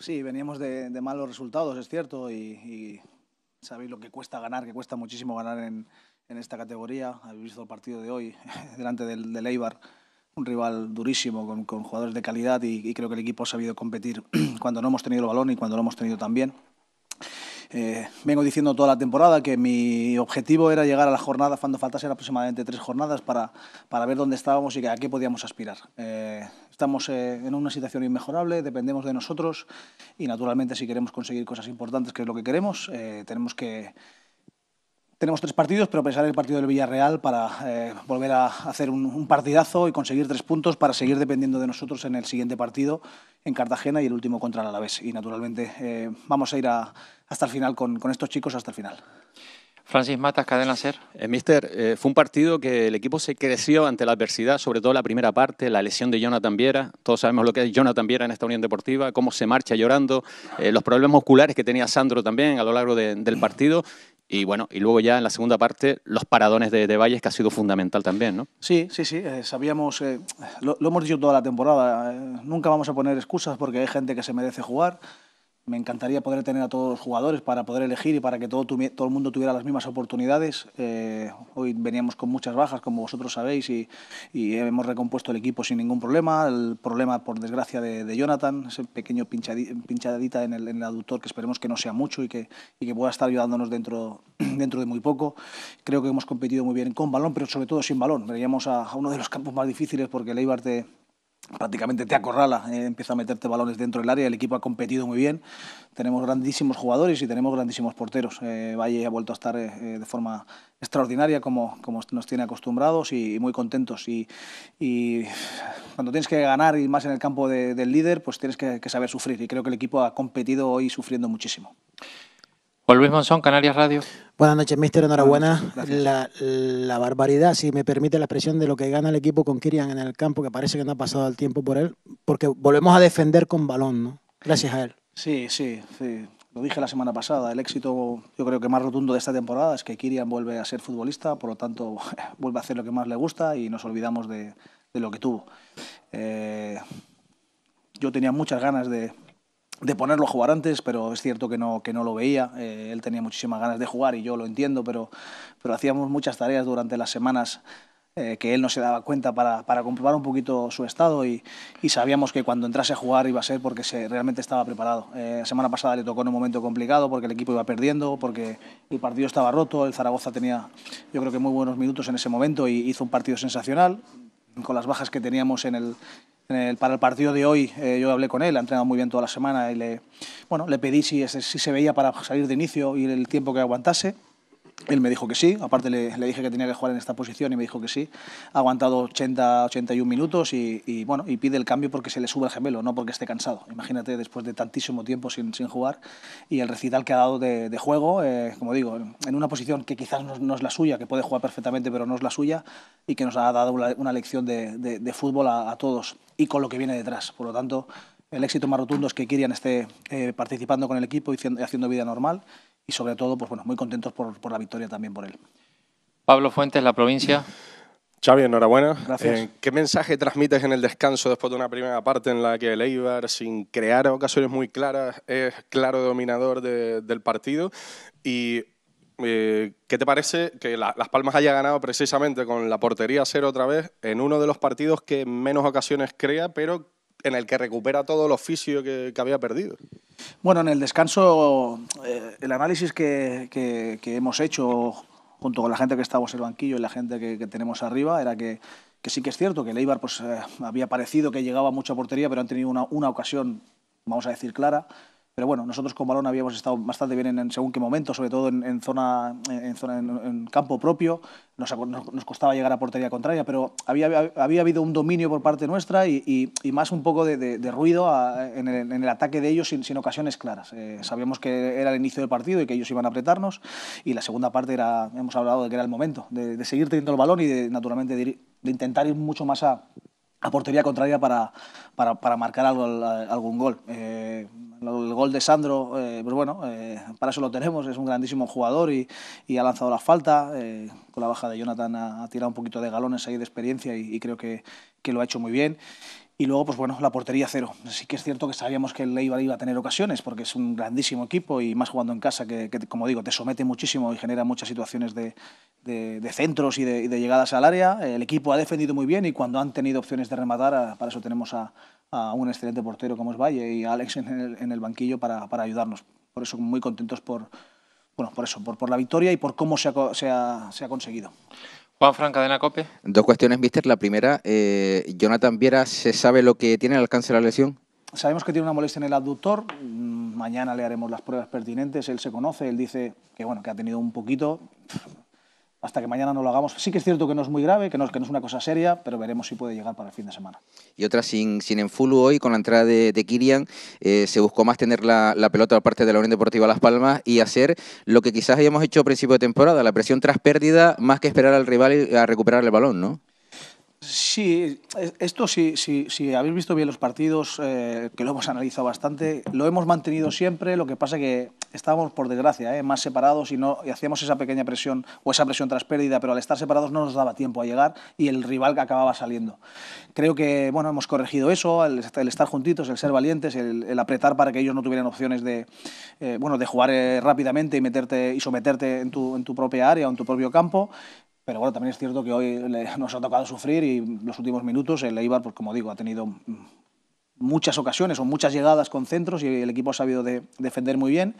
Sí, veníamos de, malos resultados, es cierto, y, sabéis lo que cuesta ganar, que cuesta muchísimo ganar en, esta categoría. Habéis visto el partido de hoy delante del, Eibar, un rival durísimo con, jugadores de calidad y, y, creo que el equipo ha sabido competir cuando no hemos tenido el balón y cuando lo hemos tenido también. Eh, vengo diciendo toda la temporada que mi objetivo era llegar a la jornada, cuando faltasen aproximadamente tres jornadas, para, para ver dónde estábamos y a qué podíamos aspirar. Eh, estamos eh, en una situación inmejorable, dependemos de nosotros y naturalmente si queremos conseguir cosas importantes, que es lo que queremos, tenemos que tenemos tres partidos, pero pensar el partido del Villarreal para eh, volver a hacer un, partidazo y conseguir tres puntos para seguir dependiendo de nosotros en el siguiente partido en Cartagena y el último contra el Alavés. Y naturalmente eh, vamos a ir hasta el final con, estos chicos hasta el final. Francis Matas, Cadena Ser. Eh, mister, fue un partido que el equipo se creció ante la adversidad, sobre todo la primera parte, la lesión de Jonathan Viera. Todos sabemos lo que es Jonathan Viera en esta Unión Deportiva, cómo se marcha llorando, los problemas musculares que tenía Sandro también a lo largo del partido y bueno, y luego ya en la segunda parte, los paradones de, de Valles, que ha sido fundamental también, ¿no? Sí, sí, sí. Eh, sabíamos, eh, lo, hemos dicho toda la temporada, eh, nunca vamos a poner excusas porque hay gente que se merece jugar, me encantaría poder tener a todos los jugadores para poder elegir y para que todo, todo el mundo tuviera las mismas oportunidades. Eh, hoy veníamos con muchas bajas, como vosotros sabéis, y, hemos recompuesto el equipo sin ningún problema. El problema, por desgracia, de, Jonathan, ese pequeño pinchadita en el, aductor que esperemos que no sea mucho y que, pueda estar ayudándonos dentro, dentro de muy poco. Creo que hemos competido muy bien con balón, pero sobre todo sin balón. Veníamos a, a uno de los campos más difíciles porque el Eibar te, prácticamente te acorrala, eh, empieza a meterte balones dentro del área, el equipo ha competido muy bien, tenemos grandísimos jugadores y tenemos grandísimos porteros. Eh, Valle ha vuelto a estar eh, de forma extraordinaria como, nos tiene acostumbrados y, muy contentos. Y, cuando tienes que ganar y más en el campo del líder, pues tienes que saber sufrir y creo que el equipo ha competido hoy sufriendo muchísimo. Juan Luis Canarias Radio. Buenas noches, mister. Enhorabuena. La, barbaridad, si me permite la expresión, de lo que gana el equipo con Kirian en el campo, que parece que no ha pasado el tiempo por él, porque volvemos a defender con balón, ¿no? Gracias a él. Sí, sí, sí. Lo dije la semana pasada. El éxito, yo creo que más rotundo de esta temporada es que Kirian vuelve a ser futbolista, por lo tanto, vuelve a hacer lo que más le gusta y nos olvidamos de, lo que tuvo. Eh, yo tenía muchas ganas de, de ponerlo a jugar antes, pero es cierto que no, que no lo veía. Eh, él tenía muchísimas ganas de jugar y yo lo entiendo, pero, pero hacíamos muchas tareas durante las semanas eh, que él no se daba cuenta para, para comprobar un poquito su estado y, y, sabíamos que cuando entrase a jugar iba a ser porque se, realmente estaba preparado. Eh, la semana pasada le tocó en un momento complicado porque el equipo iba perdiendo, porque el partido estaba roto, el Zaragoza tenía yo creo que muy buenos minutos en ese momento y hizo un partido sensacional con las bajas que teníamos en el, para el partido de hoy eh, yo hablé con él, ha entrenado muy bien toda la semana y le, bueno, le pedí si, si se veía para salir de inicio y el tiempo que aguantase. Él me dijo que sí, aparte le, dije que tenía que jugar en esta posición y me dijo que sí. Ha aguantado 80, 81 minutos y, bueno, y pide el cambio porque se le sube el gemelo, no porque esté cansado. Imagínate, después de tantísimo tiempo sin, jugar y el recital que ha dado de, juego, eh, como digo, en una posición que quizás no, es la suya, que puede jugar perfectamente, pero no es la suya y que nos ha dado una, lección de, fútbol a, todos y con lo que viene detrás. Por lo tanto, el éxito más rotundo es que Kirian esté eh, participando con el equipo y haciendo vida normal y sobre todo, pues bueno, muy contentos por, la victoria también por él. Pablo Fuentes, la provincia. Xavi, enhorabuena. Gracias. Eh, ¿Qué mensaje transmites en el descanso después de una primera parte en la que el Eibar, sin crear ocasiones muy claras, es claro dominador del partido? Y eh, ¿qué te parece que Las Palmas haya ganado precisamente con la portería cero otra vez en uno de los partidos que menos ocasiones crea, pero en el que recupera todo el oficio que, que había perdido. Bueno, en el descanso, eh, el análisis que, que, hemos hecho junto con la gente que estábamos en el banquillo y la gente que, tenemos arriba era que, sí que es cierto que el Eibar pues, eh, había parecido que llegaba mucha portería, pero han tenido una, una ocasión, vamos a decir, clara pero bueno, nosotros con balón habíamos estado bastante bien en, según qué momento, sobre todo en, zona, en, zona en, campo propio. Nos, costaba llegar a portería contraria, pero había, había habido un dominio por parte nuestra y, más un poco de, ruido en, el, ataque de ellos sin, ocasiones claras. Eh, sabíamos que era el inicio del partido y que ellos iban a apretarnos y la segunda parte era, hemos hablado de que era el momento, de, seguir teniendo el balón y de, naturalmente de intentar ir mucho más a, a portería contraria para, para, marcar algo, algún gol. Eh, gol de Sandro, eh, pues bueno, eh, para eso lo tenemos, es un grandísimo jugador y, y ha lanzado la falta. Eh, con la baja de Jonathan ha, tirado un poquito de galones ahí de experiencia y, creo que, que lo ha hecho muy bien. Y luego, pues bueno, la portería cero. Sí que es cierto que sabíamos que el iba a tener ocasiones, porque es un grandísimo equipo y más jugando en casa, que, como digo, te somete muchísimo y genera muchas situaciones de, centros y de, llegadas al área. El equipo ha defendido muy bien y cuando han tenido opciones de rematar, para eso tenemos a, a un excelente portero como es Valle y a Alex en el, banquillo para, para, ayudarnos. Por eso muy contentos por, bueno, por eso, por, por la victoria y por cómo se ha, se ha, conseguido. Juan franca de Dos cuestiones, Mister. La primera, eh, Jonathan Viera, ¿se sabe lo que tiene el alcance de la lesión? Sabemos que tiene una molestia en el abductor. Mañana le haremos las pruebas pertinentes. Él se conoce, él dice que, bueno, que ha tenido un poquito hasta que mañana no lo hagamos. Sí que es cierto que no es muy grave, que no, que no es una cosa seria, pero veremos si puede llegar para el fin de semana. Y otra sin, sin full hoy, con la entrada de, de Kirian, eh, se buscó más tener la, pelota aparte de la Unión Deportiva Las Palmas y hacer lo que quizás hayamos hecho a principio de temporada, la presión tras pérdida, más que esperar al rival a recuperar el balón, ¿no? Sí, esto sí, sí, sí, habéis visto bien los partidos, eh, que lo hemos analizado bastante, lo hemos mantenido siempre, lo que pasa es que estábamos, por desgracia, eh, más separados y, no, y hacíamos esa pequeña presión o esa presión tras pérdida, pero al estar separados no nos daba tiempo a llegar y el rival que acababa saliendo. Creo que bueno, hemos corregido eso, el, estar juntitos, el ser valientes, el, apretar para que ellos no tuvieran opciones de, eh, bueno, de jugar rápidamente y, meterte, y someterte en tu, en tu propia área o en tu propio campo pero bueno, también es cierto que hoy nos ha tocado sufrir y los últimos minutos el Eibar, pues como digo, ha tenido muchas ocasiones o muchas llegadas con centros y el equipo ha sabido defender muy bien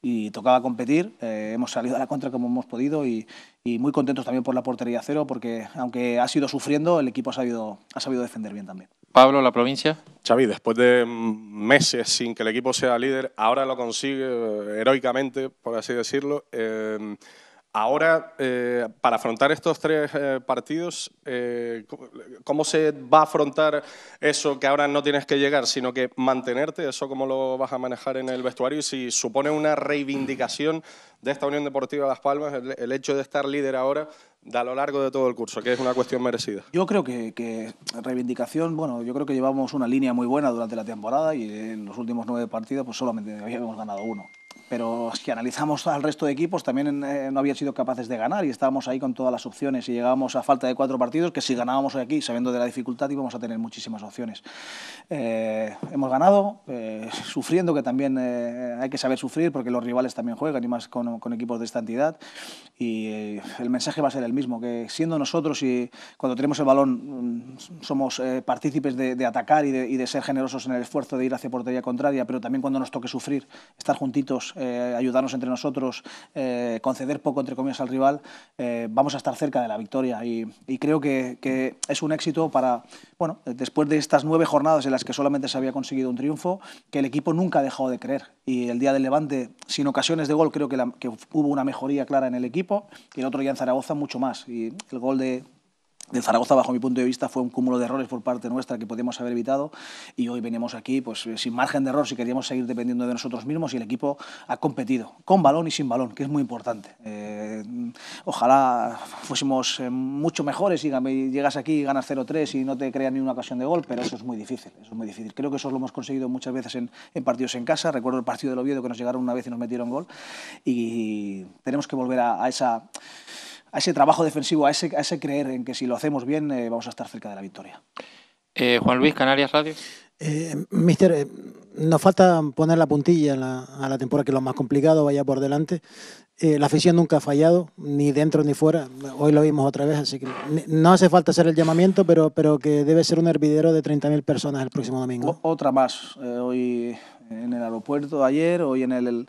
y tocaba competir. Eh, hemos salido a la contra como hemos podido y, muy contentos también por la portería cero porque aunque ha sido sufriendo, el equipo ha sabido, ha sabido defender bien también. Pablo, la provincia. Xavi, después de meses sin que el equipo sea líder, ahora lo consigue eh, heroicamente, por así decirlo. Ahora, eh, para afrontar estos tres eh, partidos, eh, ¿cómo se va a afrontar eso que ahora no tienes que llegar, sino que mantenerte? ¿Eso cómo lo vas a manejar en el vestuario? Y si supone una reivindicación de esta Unión Deportiva Las Palmas, el, hecho de estar líder ahora a lo largo de todo el curso, que es una cuestión merecida. Yo creo que, reivindicación, bueno, yo creo que llevamos una línea muy buena durante la temporada y en los últimos nueve partidos pues solamente habíamos ganado uno pero si analizamos al resto de equipos, también eh, no habían sido capaces de ganar y estábamos ahí con todas las opciones y llegábamos a falta de cuatro partidos, que si ganábamos hoy aquí, sabiendo de la dificultad, íbamos a tener muchísimas opciones. Eh, hemos ganado, eh, sufriendo, que también hay que saber sufrir, porque los rivales también juegan, y más con, equipos de esta entidad, y el mensaje va a ser el mismo, que siendo nosotros y cuando tenemos el balón mm, somos partícipes de, atacar y de, y de ser generosos en el esfuerzo de ir hacia portería contraria, pero también cuando nos toque sufrir, estar juntitos eh, ayudarnos entre nosotros, eh, conceder poco, entre comillas, al rival, eh, vamos a estar cerca de la victoria. Y, creo que, es un éxito para, bueno, después de estas nueve jornadas en las que solamente se había conseguido un triunfo, que el equipo nunca ha dejado de creer. Y el día del Levante, sin ocasiones de gol, creo que, que hubo una mejoría clara en el equipo. Y el otro día en Zaragoza, mucho más. Y el gol de del Zaragoza, bajo mi punto de vista, fue un cúmulo de errores por parte nuestra que podíamos haber evitado y hoy venimos aquí pues, eh, sin margen de error si queríamos seguir dependiendo de nosotros mismos y el equipo ha competido con balón y sin balón, que es muy importante. Eh, ojalá fuésemos eh, mucho mejores y llegas aquí y ganas 0-3 y no te crean ni una ocasión de gol, pero eso es muy difícil, es muy difícil. Creo que eso lo hemos conseguido muchas veces en, partidos en casa. Recuerdo el partido del Oviedo que nos llegaron una vez y nos metieron gol y tenemos que volver a esa a ese trabajo defensivo, a ese, creer en que si lo hacemos bien eh, vamos a estar cerca de la victoria. Eh, Juan Luis, Canarias Radio. Eh, mister, nos falta poner la puntilla a la temporada, que lo más complicado vaya por delante. la afición nunca ha fallado, ni dentro ni fuera. Hoy lo vimos otra vez, así que no hace falta hacer el llamamiento, pero, pero que debe ser un hervidero de 30.000 personas el próximo domingo. otra más, hoy en el aeropuerto ayer, hoy en el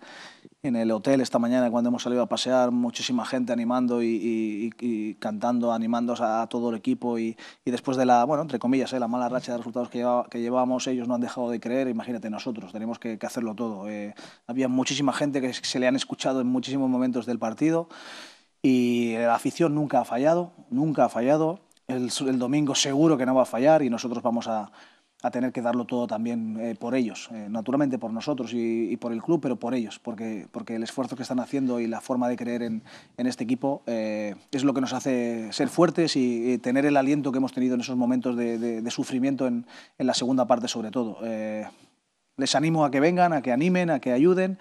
en el hotel esta mañana cuando hemos salido a pasear, muchísima gente animando y, cantando, animando a, todo el equipo y, después de la, bueno, entre comillas, eh, la mala racha de resultados que, llevamos, llevábamos, ellos no han dejado de creer, imagínate nosotros, tenemos que, hacerlo todo. Eh, había muchísima gente que se le han escuchado en muchísimos momentos del partido y la afición nunca ha fallado, nunca ha fallado. el domingo seguro que no va a fallar y nosotros vamos a, a tener que darlo todo también eh, por ellos, eh, naturalmente por nosotros y, por el club, pero por ellos, porque, porque el esfuerzo que están haciendo y la forma de creer en, en este equipo eh, es lo que nos hace ser fuertes y, tener el aliento que hemos tenido en esos momentos de, sufrimiento en, en, la segunda parte sobre todo. les animo a que vengan, a que animen, a que ayuden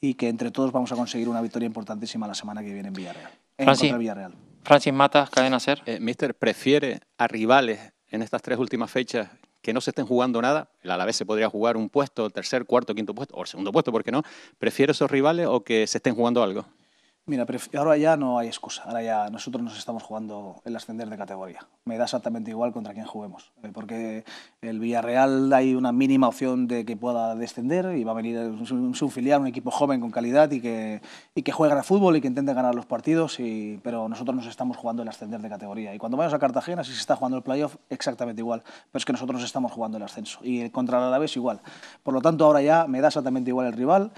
y que entre todos vamos a conseguir una victoria importantísima la semana que viene en Villarreal. En Francis, Villarreal. Francis Matas, cadena ser. Mister, ¿prefiere a rivales en estas tres últimas fechas que no se estén jugando nada, el vez se podría jugar un puesto, tercer, cuarto, quinto puesto, o segundo puesto, ¿por qué no? ¿Prefiero esos rivales o que se estén jugando algo? Mira, ahora ya no hay excusa. Ahora ya nosotros nos estamos jugando el ascender de categoría. Me da exactamente igual contra quién juguemos. Eh, porque el Villarreal hay una mínima opción de que pueda descender y va a venir su filial, un equipo joven con calidad y que, y que juega al fútbol y que intente ganar los partidos. pero nosotros nos estamos jugando el ascender de categoría. Y cuando vayamos a Cartagena, si se está jugando el playoff, exactamente igual. Pero es que nosotros nos estamos jugando el ascenso. Y contra el Alavés igual. Por lo tanto, ahora ya me da exactamente igual el rival.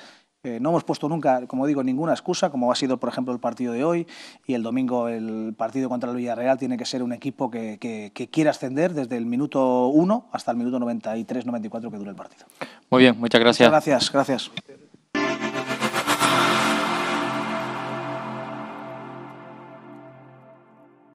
Eh, no hemos puesto nunca, como digo, ninguna excusa, como ha sido, por ejemplo, el partido de hoy y el domingo el partido contra el Villarreal tiene que ser un equipo que, quiera ascender desde el minuto 1 hasta el minuto 93-94 que dura el partido. Muy bien, muchas gracias. gracias, gracias.